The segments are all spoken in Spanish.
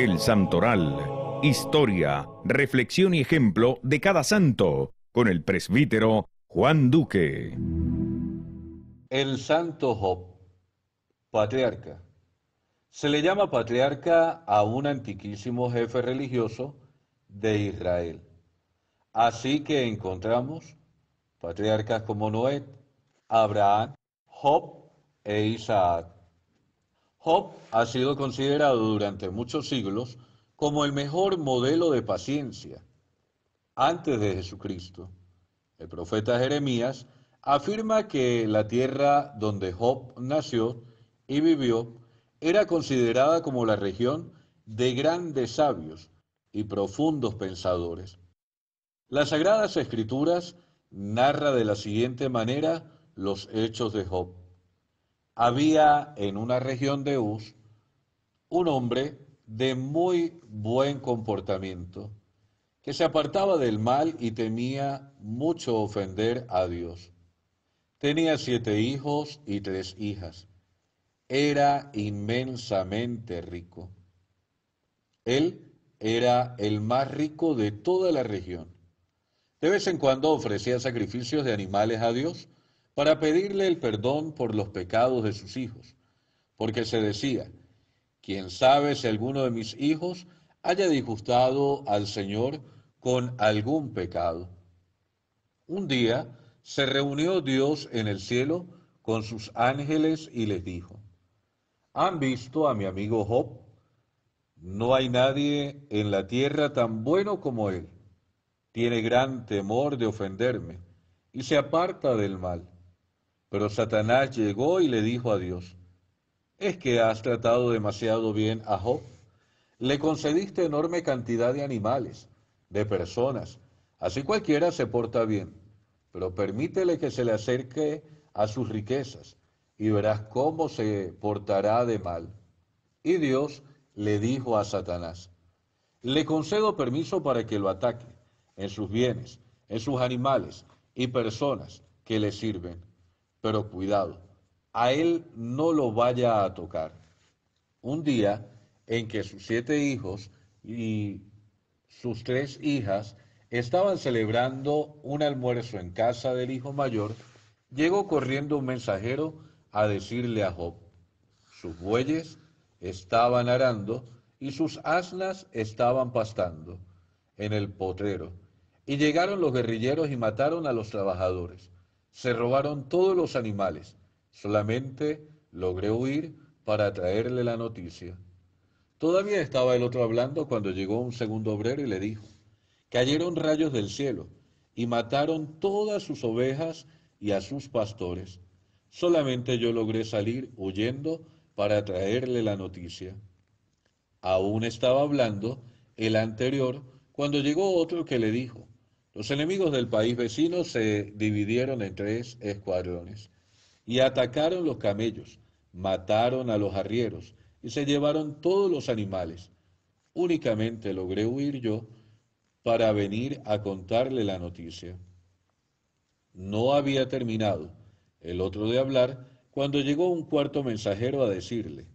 El Santoral. Historia, reflexión y ejemplo de cada santo, con el presbítero Juan Duque. El santo Job, patriarca. Se le llama patriarca a un antiquísimo jefe religioso de Israel. Así que encontramos patriarcas como Noé, Abraham, Job e Isaac. Job ha sido considerado durante muchos siglos como el mejor modelo de paciencia. Antes de Jesucristo, el profeta Jeremías afirma que la tierra donde Job nació y vivió era considerada como la región de grandes sabios y profundos pensadores. Las sagradas escrituras narra de la siguiente manera los hechos de Job había en una región de Uz un hombre de muy buen comportamiento, que se apartaba del mal y temía mucho ofender a Dios. Tenía siete hijos y tres hijas. Era inmensamente rico. Él era el más rico de toda la región. De vez en cuando ofrecía sacrificios de animales a Dios para pedirle el perdón por los pecados de sus hijos, porque se decía, quién sabe si alguno de mis hijos haya disgustado al Señor con algún pecado. Un día se reunió Dios en el cielo con sus ángeles y les dijo, ¿han visto a mi amigo Job? No hay nadie en la tierra tan bueno como él. Tiene gran temor de ofenderme y se aparta del mal. Pero Satanás llegó y le dijo a Dios, ¿es que has tratado demasiado bien a Job? Le concediste enorme cantidad de animales, de personas. Así cualquiera se porta bien, pero permítele que se le acerque a sus riquezas y verás cómo se portará de mal. Y Dios le dijo a Satanás, le concedo permiso para que lo ataque en sus bienes, en sus animales y personas que le sirven. Pero cuidado, a él no lo vaya a tocar. Un día en que sus siete hijos y sus tres hijas estaban celebrando un almuerzo en casa del hijo mayor, llegó corriendo un mensajero a decirle a Job, sus bueyes estaban arando y sus asnas estaban pastando en el potrero. Y llegaron los guerrilleros y mataron a los trabajadores. Se robaron todos los animales. Solamente logré huir para traerle la noticia. Todavía estaba el otro hablando cuando llegó un segundo obrero y le dijo, cayeron rayos del cielo y mataron todas sus ovejas y a sus pastores. Solamente yo logré salir huyendo para traerle la noticia. Aún estaba hablando el anterior cuando llegó otro que le dijo, los enemigos del país vecino se dividieron en tres escuadrones y atacaron los camellos, mataron a los arrieros y se llevaron todos los animales. Únicamente logré huir yo para venir a contarle la noticia. No había terminado el otro de hablar cuando llegó un cuarto mensajero a decirle,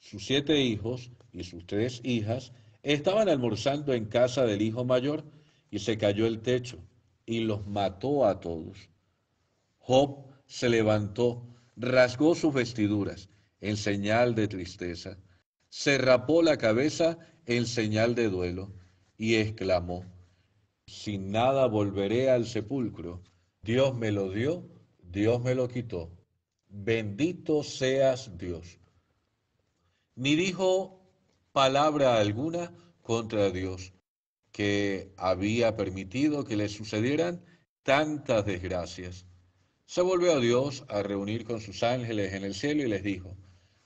sus siete hijos y sus tres hijas estaban almorzando en casa del hijo mayor, y se cayó el techo y los mató a todos. Job se levantó, rasgó sus vestiduras en señal de tristeza, se rapó la cabeza en señal de duelo y exclamó, sin nada volveré al sepulcro, Dios me lo dio, Dios me lo quitó, bendito seas Dios. Ni dijo palabra alguna contra Dios que había permitido que le sucedieran tantas desgracias. Se volvió a Dios a reunir con sus ángeles en el cielo y les dijo,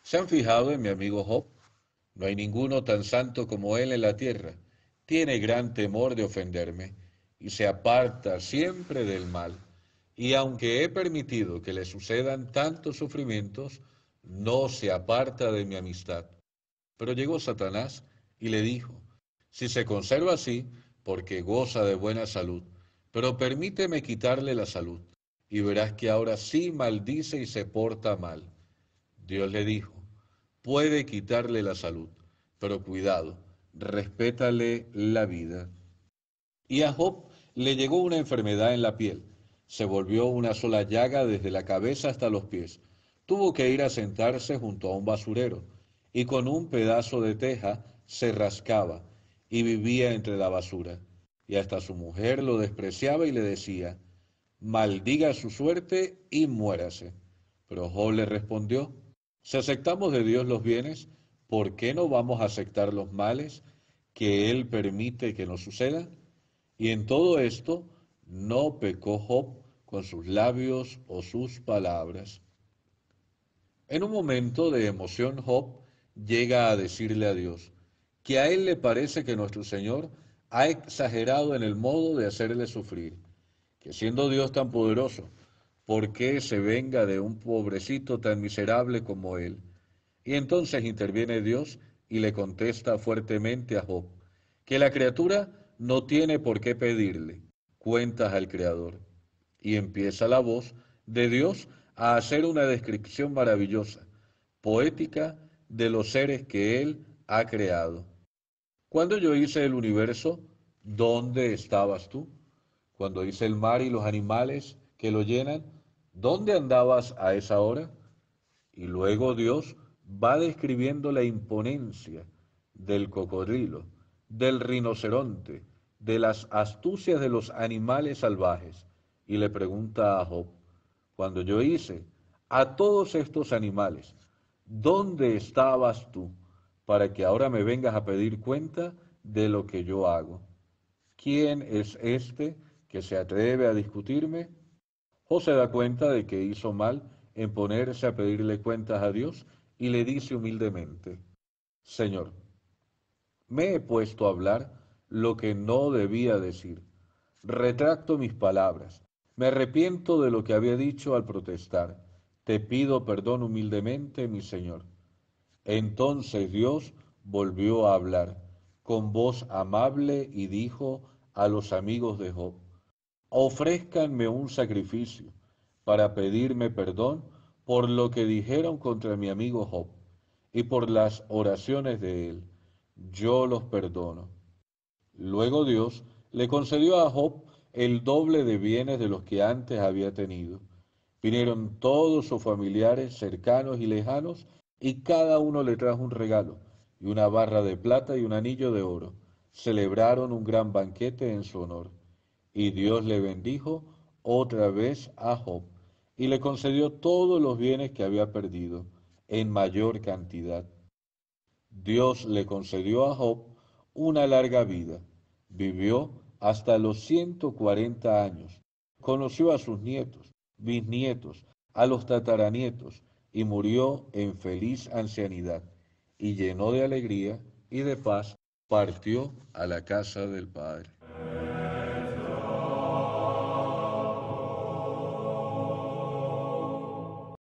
¿se han fijado en mi amigo Job? No hay ninguno tan santo como él en la tierra. Tiene gran temor de ofenderme y se aparta siempre del mal. Y aunque he permitido que le sucedan tantos sufrimientos, no se aparta de mi amistad. Pero llegó Satanás y le dijo, si se conserva así, porque goza de buena salud. Pero permíteme quitarle la salud, y verás que ahora sí maldice y se porta mal. Dios le dijo, puede quitarle la salud, pero cuidado, respétale la vida. Y a Job le llegó una enfermedad en la piel. Se volvió una sola llaga desde la cabeza hasta los pies. Tuvo que ir a sentarse junto a un basurero y con un pedazo de teja se rascaba y vivía entre la basura. Y hasta su mujer lo despreciaba y le decía, maldiga su suerte y muérase. Pero Job le respondió, si aceptamos de Dios los bienes, ¿por qué no vamos a aceptar los males que Él permite que nos sucedan? Y en todo esto no pecó Job con sus labios o sus palabras. En un momento de emoción, Job llega a decirle a Dios, que a él le parece que nuestro Señor ha exagerado en el modo de hacerle sufrir, que siendo Dios tan poderoso, ¿por qué se venga de un pobrecito tan miserable como él? Y entonces interviene Dios y le contesta fuertemente a Job, que la criatura no tiene por qué pedirle cuentas al Creador. Y empieza la voz de Dios a hacer una descripción maravillosa, poética, de los seres que Él ha creado. Cuando yo hice el universo, ¿dónde estabas tú? Cuando hice el mar y los animales que lo llenan, ¿dónde andabas a esa hora? Y luego Dios va describiendo la imponencia del cocodrilo, del rinoceronte, de las astucias de los animales salvajes. Y le pregunta a Job, cuando yo hice a todos estos animales, ¿dónde estabas tú? para que ahora me vengas a pedir cuenta de lo que yo hago. ¿Quién es este que se atreve a discutirme? José da cuenta de que hizo mal en ponerse a pedirle cuentas a Dios y le dice humildemente, Señor, me he puesto a hablar lo que no debía decir. Retracto mis palabras. Me arrepiento de lo que había dicho al protestar. Te pido perdón humildemente, mi Señor. Entonces Dios volvió a hablar con voz amable y dijo a los amigos de Job, ofrézcanme un sacrificio para pedirme perdón por lo que dijeron contra mi amigo Job y por las oraciones de él. Yo los perdono. Luego Dios le concedió a Job el doble de bienes de los que antes había tenido. Vinieron todos sus familiares cercanos y lejanos y cada uno le trajo un regalo, y una barra de plata y un anillo de oro. Celebraron un gran banquete en su honor. Y Dios le bendijo otra vez a Job, y le concedió todos los bienes que había perdido, en mayor cantidad. Dios le concedió a Job una larga vida. Vivió hasta los 140 años. Conoció a sus nietos, bisnietos, a los tataranietos, y murió en feliz ancianidad, y lleno de alegría y de paz, partió a la casa del Padre.